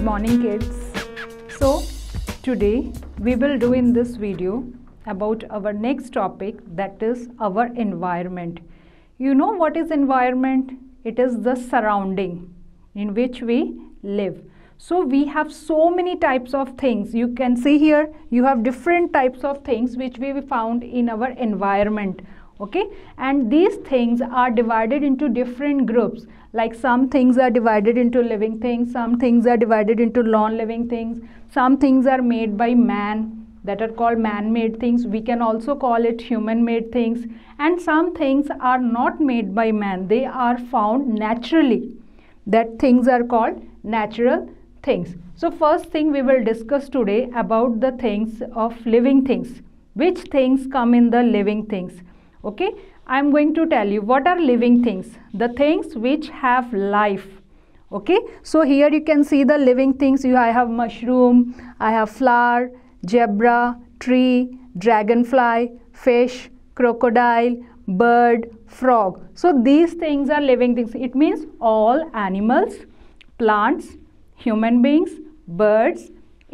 good morning kids so today we will do in this video about our next topic that is our environment you know what is environment it is the surrounding in which we live so we have so many types of things you can see here you have different types of things which we found in our environment okay and these things are divided into different groups like some things are divided into living things some things are divided into non-living things some things are made by man that are called man-made things we can also call it human-made things and some things are not made by man they are found naturally that things are called natural things so first thing we will discuss today about the things of living things which things come in the living things okay i am going to tell you what are living things the things which have life okay so here you can see the living things you i have mushroom i have flower zebra tree dragonfly fish crocodile bird frog so these things are living things it means all animals plants human beings birds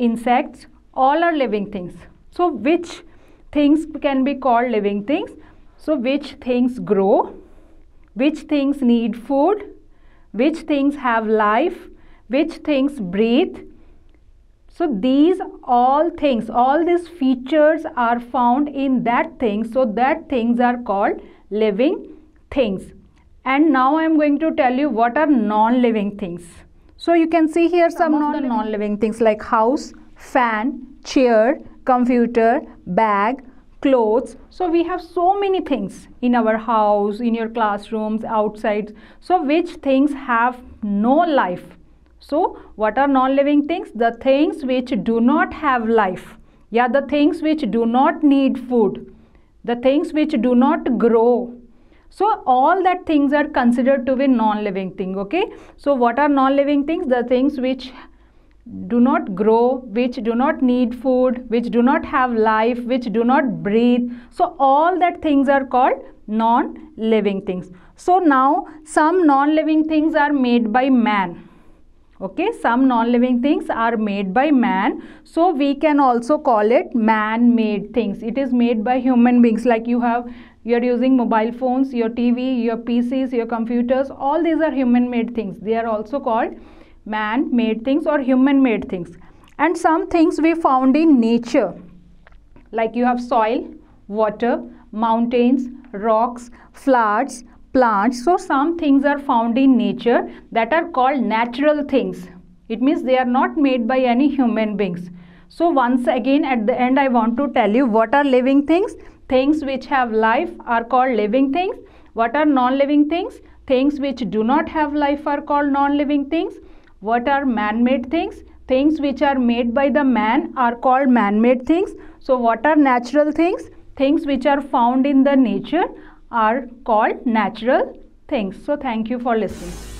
insects all are living things so which things can be called living things so which things grow, which things need food, which things have life, which things breathe. So these all things, all these features are found in that thing. So that things are called living things. And now I am going to tell you what are non-living things. So you can see here some, some of the non-living things like house, fan, chair, computer, bag, clothes, so we have so many things in our house, in your classrooms, outside. So which things have no life? So what are non-living things? The things which do not have life. Yeah, the things which do not need food. The things which do not grow. So all that things are considered to be non-living thing. Okay. So what are non-living things? The things which do not grow, which do not need food, which do not have life, which do not breathe. So all that things are called non-living things. So now some non-living things are made by man. Okay, some non-living things are made by man. So we can also call it man-made things. It is made by human beings like you have you are using mobile phones, your TV, your PCs, your computers. All these are human-made things. They are also called man made things or human made things and some things we found in nature like you have soil water mountains rocks flats, plants so some things are found in nature that are called natural things it means they are not made by any human beings so once again at the end I want to tell you what are living things. Things which have life are called living things. What are non-living things? Things which do not have life are called non-living things. What are man-made things? Things which are made by the man are called man-made things. So what are natural things? Things which are found in the nature are called natural things. So thank you for listening.